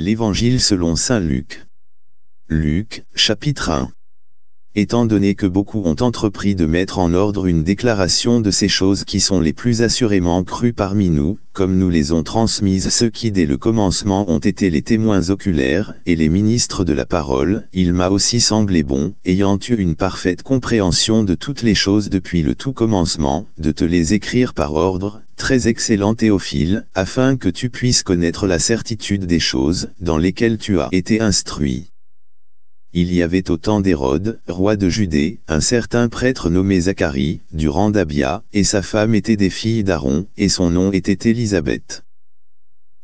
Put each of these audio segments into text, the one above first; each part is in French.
L'Évangile selon Saint Luc. Luc, chapitre 1. Étant donné que beaucoup ont entrepris de mettre en ordre une déclaration de ces choses qui sont les plus assurément crues parmi nous, comme nous les ont transmises ceux qui dès le commencement ont été les témoins oculaires et les ministres de la parole, il m'a aussi semblé bon, ayant eu une parfaite compréhension de toutes les choses depuis le tout commencement, de te les écrire par ordre, Très excellent Théophile, afin que tu puisses connaître la certitude des choses dans lesquelles tu as été instruit. Il y avait au temps d'Hérode, roi de Judée, un certain prêtre nommé Zacharie, du rang d'Abia, et sa femme était des filles d'Aaron, et son nom était Élisabeth.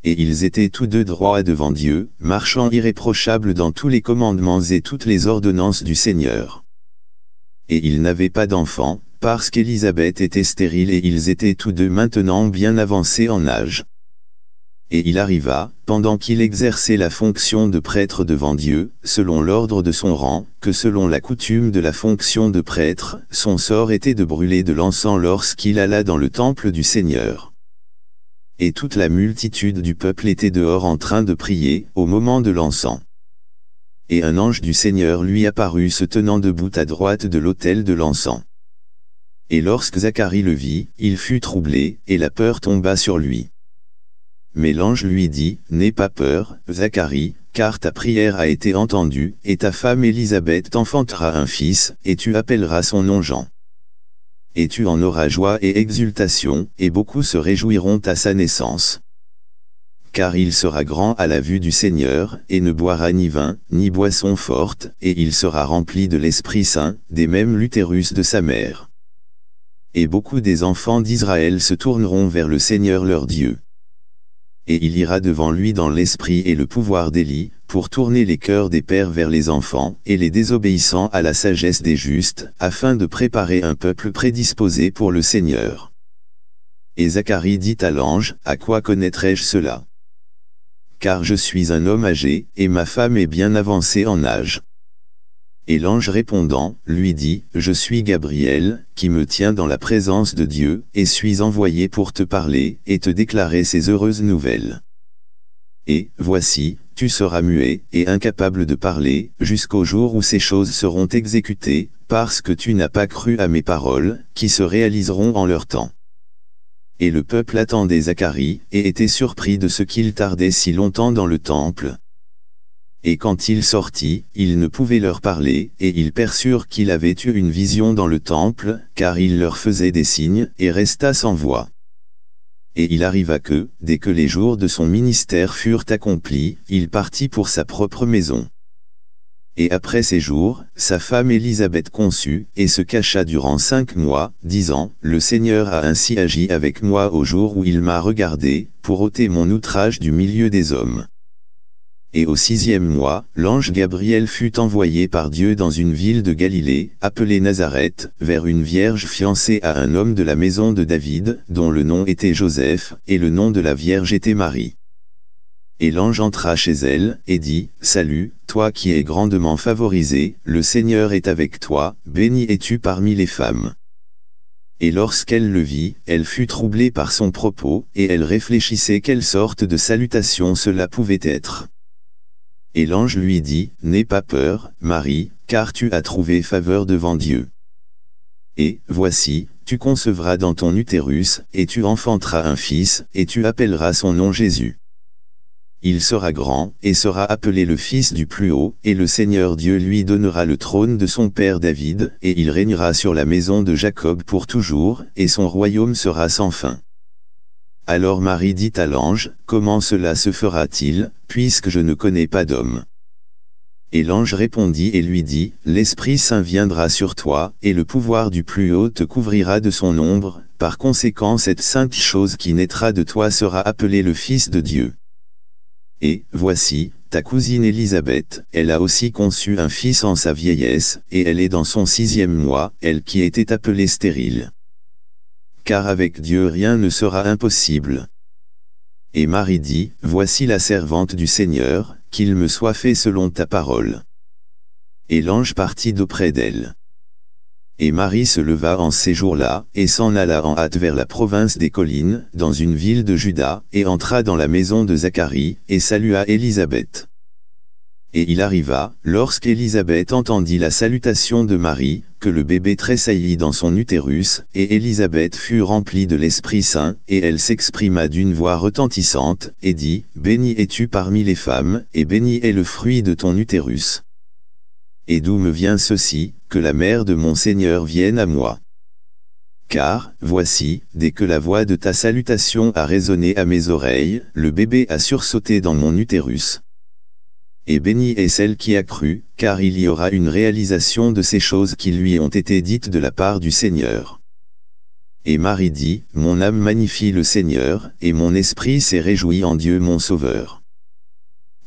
Et ils étaient tous deux droits devant Dieu, marchant irréprochables dans tous les commandements et toutes les ordonnances du Seigneur. Et ils n'avaient pas d'enfants, parce qu'Élisabeth était stérile et ils étaient tous deux maintenant bien avancés en âge. Et il arriva, pendant qu'il exerçait la fonction de prêtre devant Dieu, selon l'ordre de son rang, que selon la coutume de la fonction de prêtre, son sort était de brûler de l'encens lorsqu'il alla dans le temple du Seigneur et toute la multitude du peuple était dehors en train de prier, au moment de l'encens. Et un ange du Seigneur lui apparut se tenant debout à droite de l'autel de l'encens. Et lorsque Zacharie le vit, il fut troublé, et la peur tomba sur lui. Mais l'ange lui dit, N'aie pas peur, Zacharie, car ta prière a été entendue, et ta femme Élisabeth t'enfantera un fils, et tu appelleras son nom Jean. Et tu en auras joie et exultation, et beaucoup se réjouiront à sa naissance. Car il sera grand à la vue du Seigneur, et ne boira ni vin, ni boisson forte, et il sera rempli de l'Esprit Saint, des mêmes l'utérus de sa mère et beaucoup des enfants d'Israël se tourneront vers le Seigneur leur Dieu. Et il ira devant lui dans l'esprit et le pouvoir d'Élie, pour tourner les cœurs des pères vers les enfants, et les désobéissants à la sagesse des justes, afin de préparer un peuple prédisposé pour le Seigneur. Et Zacharie dit à l'ange, « À quoi connaîtrai-je cela Car je suis un homme âgé, et ma femme est bien avancée en âge. » Et l'ange répondant, lui dit, « Je suis Gabriel, qui me tiens dans la présence de Dieu, et suis envoyé pour te parler, et te déclarer ces heureuses nouvelles. Et, voici, tu seras muet, et incapable de parler, jusqu'au jour où ces choses seront exécutées, parce que tu n'as pas cru à mes paroles, qui se réaliseront en leur temps. » Et le peuple attendait Zacharie, et était surpris de ce qu'il tardait si longtemps dans le temple, et quand il sortit, il ne pouvait leur parler, et ils perçurent qu'il avait eu une vision dans le temple, car il leur faisait des signes, et resta sans voix. Et il arriva que, dès que les jours de son ministère furent accomplis, il partit pour sa propre maison. Et après ces jours, sa femme Élisabeth conçut, et se cacha durant cinq mois, disant, Le Seigneur a ainsi agi avec moi au jour où il m'a regardé, pour ôter mon outrage du milieu des hommes et au sixième mois, l'ange Gabriel fut envoyé par Dieu dans une ville de Galilée, appelée Nazareth, vers une vierge fiancée à un homme de la maison de David, dont le nom était Joseph, et le nom de la vierge était Marie. Et l'ange entra chez elle, et dit, « Salut, toi qui es grandement favorisé, le Seigneur est avec toi, béni es-tu parmi les femmes. » Et lorsqu'elle le vit, elle fut troublée par son propos, et elle réfléchissait quelle sorte de salutation cela pouvait être. Et l'ange lui dit, N'aie pas peur, Marie, car tu as trouvé faveur devant Dieu. Et, voici, tu concevras dans ton utérus, et tu enfanteras un fils, et tu appelleras son nom Jésus. Il sera grand, et sera appelé le Fils du Plus-Haut, et le Seigneur Dieu lui donnera le trône de son père David, et il régnera sur la maison de Jacob pour toujours, et son royaume sera sans fin. Alors Marie dit à l'ange, Comment cela se fera-t-il, puisque je ne connais pas d'homme et l'ange répondit et lui dit, L'Esprit Saint viendra sur toi, et le pouvoir du plus haut te couvrira de son ombre, par conséquent cette sainte chose qui naîtra de toi sera appelée le Fils de Dieu. Et, voici, ta cousine Élisabeth, elle a aussi conçu un fils en sa vieillesse, et elle est dans son sixième mois, elle qui était appelée stérile car avec Dieu rien ne sera impossible. Et Marie dit, Voici la servante du Seigneur, qu'il me soit fait selon ta parole. Et l'ange partit d'auprès d'elle. Et Marie se leva en ces jours-là, et s'en alla en hâte vers la province des collines, dans une ville de Juda, et entra dans la maison de Zacharie, et salua Élisabeth. Et il arriva, lorsqu'Élisabeth entendit la salutation de Marie, que le bébé tressaillit dans son utérus, et Élisabeth fut remplie de l'Esprit Saint, et elle s'exprima d'une voix retentissante, et dit, Béni es-tu parmi les femmes, et béni est le fruit de ton utérus. Et d'où me vient ceci, que la mère de mon Seigneur vienne à moi car, voici, dès que la voix de ta salutation a résonné à mes oreilles, le bébé a sursauté dans mon utérus et béni est celle qui a cru, car il y aura une réalisation de ces choses qui lui ont été dites de la part du Seigneur. Et Marie dit, Mon âme magnifie le Seigneur, et mon esprit s'est réjoui en Dieu mon Sauveur.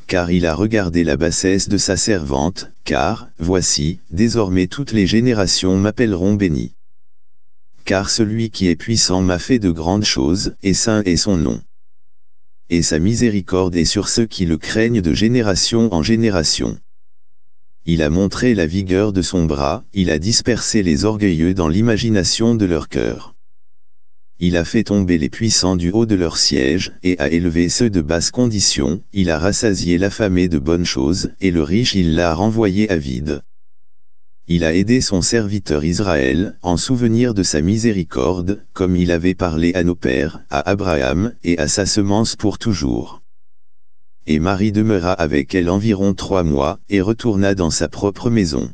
Car il a regardé la bassesse de sa servante, car, voici, désormais toutes les générations m'appelleront bénie. Car celui qui est puissant m'a fait de grandes choses, et saint est son nom et sa miséricorde est sur ceux qui le craignent de génération en génération. Il a montré la vigueur de son bras, il a dispersé les orgueilleux dans l'imagination de leur cœur. Il a fait tomber les puissants du haut de leur siège, et a élevé ceux de basse condition, il a rassasié l'affamé de bonnes choses, et le riche il l'a renvoyé à vide il a aidé son serviteur Israël, en souvenir de sa miséricorde, comme il avait parlé à nos pères, à Abraham, et à sa semence pour toujours. Et Marie demeura avec elle environ trois mois, et retourna dans sa propre maison.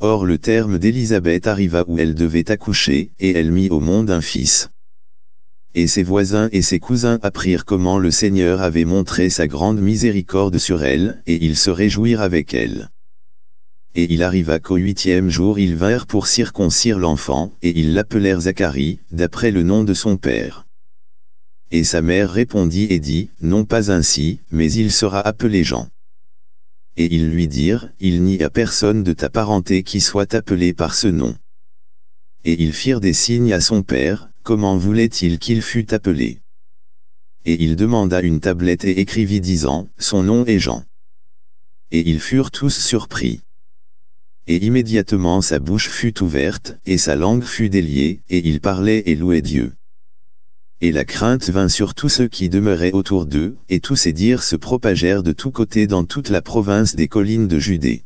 Or le terme d'Élisabeth arriva où elle devait accoucher, et elle mit au monde un fils. Et ses voisins et ses cousins apprirent comment le Seigneur avait montré sa grande miséricorde sur elle, et ils se réjouirent avec elle. Et il arriva qu'au huitième jour ils vinrent pour circoncire l'enfant, et ils l'appelèrent Zacharie, d'après le nom de son père. Et sa mère répondit et dit, Non pas ainsi, mais il sera appelé Jean. Et ils lui dirent, Il n'y a personne de ta parenté qui soit appelé par ce nom. Et ils firent des signes à son père, comment voulait-il qu'il fût appelé Et il demanda une tablette et écrivit disant, Son nom est Jean. Et ils furent tous surpris et immédiatement sa bouche fut ouverte, et sa langue fut déliée, et il parlait et louait Dieu. Et la crainte vint sur tous ceux qui demeuraient autour d'eux, et tous ces dires se propagèrent de tous côtés dans toute la province des collines de Judée.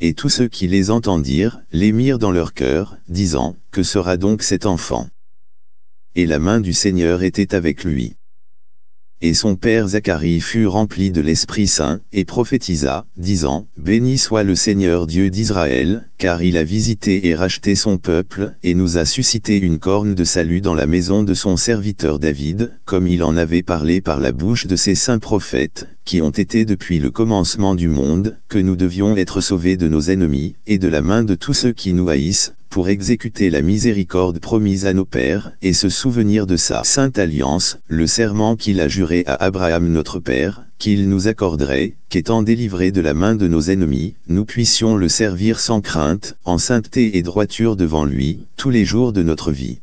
Et tous ceux qui les entendirent, les mirent dans leur cœur, disant, Que sera donc cet enfant Et la main du Seigneur était avec lui. Et son père Zacharie fut rempli de l'Esprit Saint, et prophétisa, disant, Béni soit le Seigneur Dieu d'Israël, car il a visité et racheté son peuple, et nous a suscité une corne de salut dans la maison de son serviteur David, comme il en avait parlé par la bouche de ses saints prophètes, qui ont été depuis le commencement du monde, que nous devions être sauvés de nos ennemis, et de la main de tous ceux qui nous haïssent, pour exécuter la miséricorde promise à nos pères, et se souvenir de sa sainte alliance, le serment qu'il a juré à Abraham notre Père, qu'il nous accorderait, qu'étant délivrés de la main de nos ennemis, nous puissions le servir sans crainte, en sainteté et droiture devant lui, tous les jours de notre vie.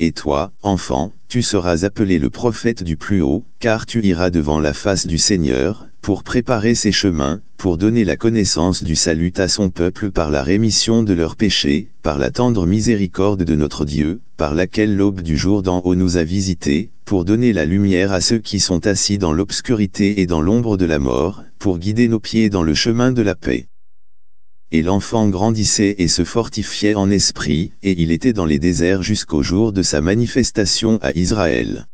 Et toi, enfant, tu seras appelé le prophète du plus haut, car tu iras devant la face du Seigneur, pour préparer ses chemins, pour donner la connaissance du salut à son peuple par la rémission de leurs péchés, par la tendre miséricorde de notre Dieu, par laquelle l'aube du jour d'en haut nous a visités, pour donner la lumière à ceux qui sont assis dans l'obscurité et dans l'ombre de la mort, pour guider nos pieds dans le chemin de la paix. Et l'enfant grandissait et se fortifiait en esprit, et il était dans les déserts jusqu'au jour de sa manifestation à Israël.